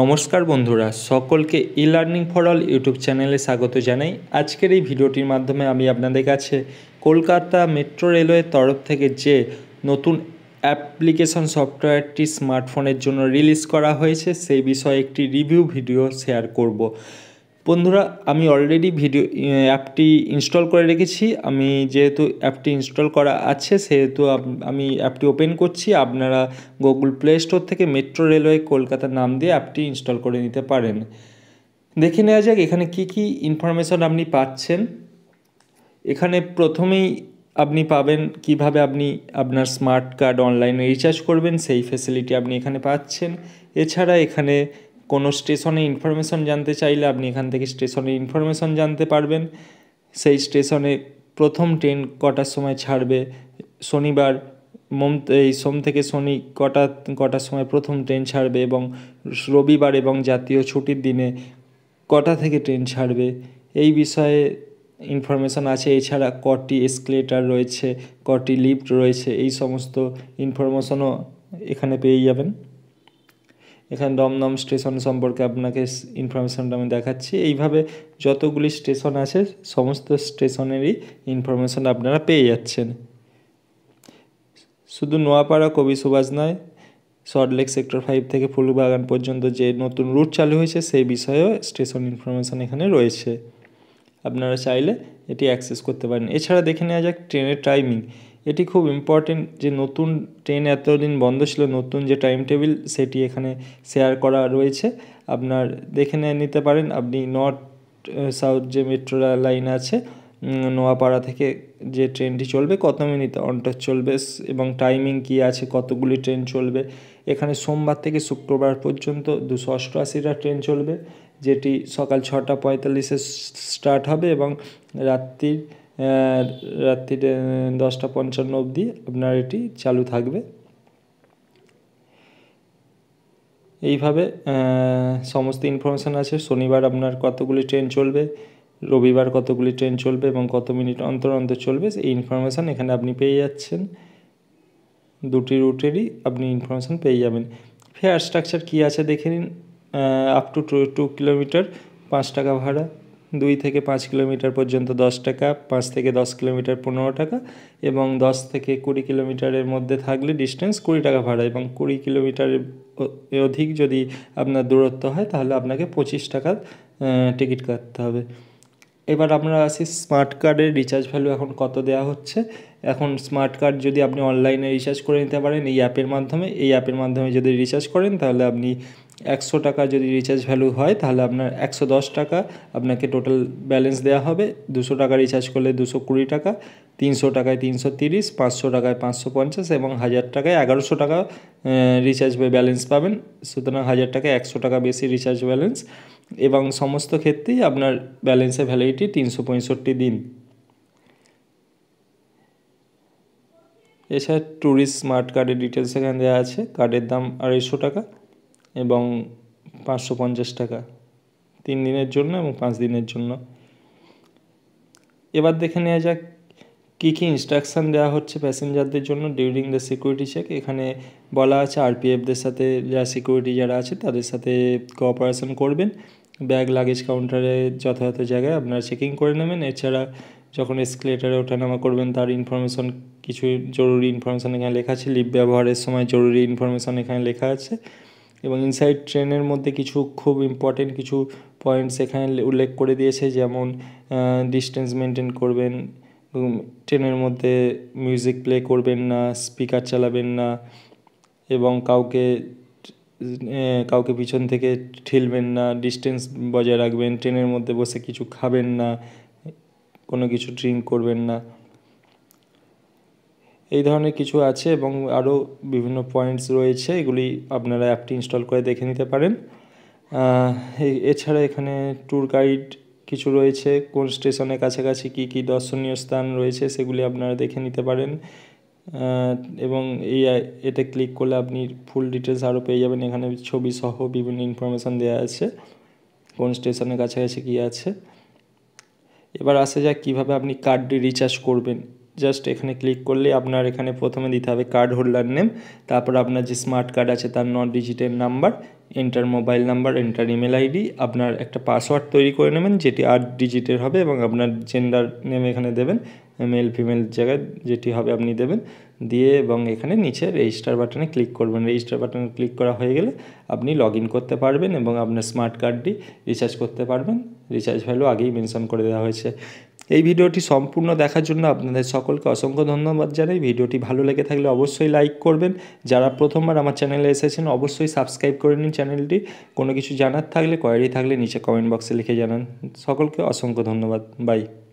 নমস্কার বন্ধুরা সকলকে e learning for all YouTube চ্যানেলে স্বাগত জানাই আজকের এই ভিডিওটির মাধ্যমে আমি আপনাদের কাছে কলকাতা মেট্রো রেলওয়ের তরফ থেকে যে নতুন অ্যাপ্লিকেশন সফটওয়্যারটি স্মার্টফোনের জন্য রিলিজ করা হয়েছে সেই বিষয়ে একটি রিভিউ ভিডিও শেয়ার করব বন্ধুরা আমি অলরেডি ভিডিও অ্যাপটি ইনস্টল করে রেখেছি আমি যেহেতু অ্যাপটি ইনস্টল করা আছে সেহেতু আমি অ্যাপটি ওপেন করছি আপনারা গুগল প্লে স্টোর থেকে মেট্রো রেলওয়ে কলকাতা নাম দিয়ে অ্যাপটি ইনস্টল করে নিতে পারেন দেখে নেওয়া যাক এখানে কি কি ইনফরমেশন আপনি পাচ্ছেন এখানে প্রথমেই আপনি পাবেন কিভাবে আপনি আপনার স্মার্ট কার্ড অনলাইনে রিচার্জ করবেন সেই ফেসিলিটি আপনি এখানে পাচ্ছেন এছাড়া এখানে কোনো স্টেশনে ইনফরমেশন জানতে চাইলে আপনি এখান থেকে স্টেশনের ইনফরমেশন জানতে পারবেন সেই স্টেশনে প্রথম ট্রেন কটার সময় ছাড়বে শনিবার মোম এই সোম থেকে শনি কটা কটার সময় প্রথম ট্রেন ছাড়বে এবং রবিবার এবং জাতীয় ছুটির দিনে কটা থেকে ট্রেন ছাড়বে এই বিষয়ে ইনফরমেশান আছে এছাড়া কটি এসকেলেটার রয়েছে কটি লিফট রয়েছে এই সমস্ত ইনফরমেশনও এখানে পেয়ে যাবেন এখানে দমদম স্টেশন সম্পর্কে আপনাকে ইনফরমেশানটা আমি দেখাচ্ছি এইভাবে যতগুলি স্টেশন আছে সমস্ত স্টেশনেরই ইনফরমেশান আপনারা পেয়ে যাচ্ছেন শুধু নোয়াপাড়া কবি সুভাষ নয় সল্টলেক সেক্টর ফাইভ থেকে ফুলবাগান পর্যন্ত যে নতুন রুট চালু হয়েছে সেই বিষয়েও স্টেশন ইনফরমেশান এখানে রয়েছে আপনারা চাইলে এটি অ্যাক্সেস করতে পারেন এছাড়া দেখে নেওয়া যাক ট্রেনের টাইমিং এটি খুব ইম্পর্টেন্ট যে নতুন ট্রেন এতদিন বন্ধ ছিল নতুন যে টাইম টেবিল সেটি এখানে শেয়ার করা রয়েছে আপনার দেখে নিতে পারেন আপনি নর্থ সাউথ যে মেট্রো লাইন আছে নোয়াপাড়া থেকে যে ট্রেনটি চলবে কত মিনিট অনটাচ চলবে এবং টাইমিং কি আছে কতগুলি ট্রেন চলবে এখানে সোমবার থেকে শুক্রবার পর্যন্ত দুশো অষ্টআশিটা ট্রেন চলবে যেটি সকাল ছটা পঁয়তাল্লিশে স্টার্ট হবে এবং রাত্রির হ্যাঁ, রাত্রি দশটা পঞ্চান্ন অবধি আপনার এটি চালু থাকবে এইভাবে সমস্ত ইনফরমেশান আছে শনিবার আপনার কতগুলি ট্রেন চলবে রবিবার কতগুলি ট্রেন চলবে এবং কত মিনিট অন্তর অন্তর চলবে এই ইনফরমেশান এখানে আপনি পেয়ে যাচ্ছেন দুটি রুটেরই আপনি ইনফরমেশান পেয়ে যাবেন ফেয়ার স্ট্রাকচার কী আছে দেখে নিন আপ টু টু কিলোমিটার পাঁচ টাকা ভাড়া দুই থেকে পাঁচ কিলোমিটার পর্যন্ত দশ টাকা পাঁচ থেকে দশ কিলোমিটার পনেরো টাকা এবং দশ থেকে কুড়ি কিলোমিটারের মধ্যে থাকলে ডিস্টেন্স কুড়ি টাকা ভাড়া এবং কুড়ি কিলোমিটারের অধিক যদি আপনার দূরত্ব হয় তাহলে আপনাকে পঁচিশ টাকা টিকিট কাটতে হবে এবার আমরা আসি স্মার্ট কার্ডের রিচার্জ ভ্যালু এখন কত দেয়া হচ্ছে এখন স্মার্ট কার্ড যদি আপনি অনলাইনে রিচার্জ করে নিতে পারেন এই অ্যাপের মাধ্যমে এই অ্যাপের মাধ্যমে যদি রিচার্জ করেন তাহলে আপনি একশো টাকা যদি রিচার্জ ভ্যালু হয় তাহলে আপনার একশো দশ টাকা আপনাকে টোটাল ব্যালেন্স দেওয়া হবে দুশো টাকা রিচার্জ করলে দুশো কুড়ি টাকা তিনশো টাকায় তিনশো তিরিশ পাঁচশো টাকায় পাঁচশো পঞ্চাশ এবং হাজার টাকায় এগারোশো টাকা রিচার্জ ব্যালেন্স পাবেন সুতরাং হাজার টাকায় একশো টাকা বেশি রিচার্জ ব্যালেন্স এবং সমস্ত ক্ষেত্রেই আপনার ব্যালেন্সের ভ্যালিডিটি তিনশো পঁয়ষট্টি দিন এছাড়া ট্যুরিস্ট স্মার্ট কার্ডের ডিটেলস এখানে দেওয়া আছে কার্ডের দাম আড়াইশো টাকা এবং পাঁচশো পঞ্চাশ টাকা তিন দিনের জন্য এবং পাঁচ দিনের জন্য এবার দেখে নেওয়া যাক কী কী ইনস্ট্রাকশান দেওয়া হচ্ছে প্যাসেঞ্জারদের জন্য ডিউরিং দ্য সিকিউরিটি চেক এখানে বলা আছে আরপিএফদের সাথে যারা সিকিউরিটি যারা আছে তাদের সাথে কোঅপারেশন করবেন ব্যাগ লাগেজ কাউন্টারে যথাযথ জায়গায় আপনারা চেকিং করে নেবেন এছাড়া যখন স্কেলেটারে ওঠানামা করবেন তার ইনফরমেশন কিছু জরুরি ইনফরমেশান এখানে লেখা আছে লিপ ব্যবহারের সময় জরুরি ইনফরমেশান এখানে লেখা আছে এবং ইনসাইড ট্রেনের মধ্যে কিছু খুব ইম্পর্টেন্ট কিছু পয়েন্টস এখানে উল্লেখ করে দিয়েছে যেমন ডিস্টেন্স মেনটেন করবেন ট্রেনের মধ্যে মিউজিক প্লে করবেন না স্পিকার চালাবেন না এবং কাউকে কাউকে পিছন থেকে ঠেলবেন না ডিস্টেন্স বজায় রাখবেন ট্রেনের মধ্যে বসে কিছু খাবেন না কোনো কিছু ড্রিঙ্ক করবেন না এই ধরনের কিছু আছে এবং আরও বিভিন্ন পয়েন্টস রয়েছে এগুলি আপনারা অ্যাপটি ইনস্টল করে দেখে নিতে পারেন এছাড়া এখানে ট্যুর গাইড কিছু রয়েছে কোন স্টেশনের কাছাকাছি কি কি দর্শনীয় স্থান রয়েছে সেগুলি আপনারা দেখে নিতে পারেন এবং এই এতে ক্লিক করলে আপনি ফুল ডিটেলস আরও পেয়ে যাবেন এখানে ছবি সহ বিভিন্ন ইনফরমেশান দেওয়া আছে কোন স্টেশনের কাছাকাছি কী আছে এবার আসা যাক কীভাবে আপনি কার্ডটি রিচার্জ করবেন জাস্ট এখানে ক্লিক করলে আপনার এখানে প্রথমে দিতে হবে কার্ড হোল্ডার নেম তারপর আপনার যে স্মার্ট কার্ড আছে তার নন ডিজিটের number enter mobile number enter email ID আপনার একটা পাসওয়ার্ড তৈরি করে নেবেন যেটি আট ডিজিটের হবে এবং আপনার জেন্ডার নেম এখানে দেবেন মেল ফিমেল জায়গায় যেটি হবে আপনি দেবেন দিয়ে এবং এখানে নিচে রেজিস্টার বাটনে ক্লিক করবেন রেজিস্টার বাটনে ক্লিক করা হয়ে গেলে আপনি লগ করতে পারবেন এবং আপনার স্মার্ট কার্ডটি রিচার্জ করতে পারবেন রিচার্জ ভ্যালু আগেই মেনশন করে দেওয়া হয়েছে এই ভিডিওটি সম্পূর্ণ দেখার জন্য আপনাদের সকলকে অসংখ্য ধন্যবাদ জানাই ভিডিওটি ভালো লেগে থাকলে অবশ্যই লাইক করবেন যারা প্রথমবার আমার চ্যানেলে এসেছেন অবশ্যই সাবস্ক্রাইব করে নিন চ্যানেলটি কোনো কিছু জানার থাকলে কোয়ারি থাকলে নিচে কমেন্ট বক্সে লিখে জানান সকলকে অসংখ্য ধন্যবাদ বাই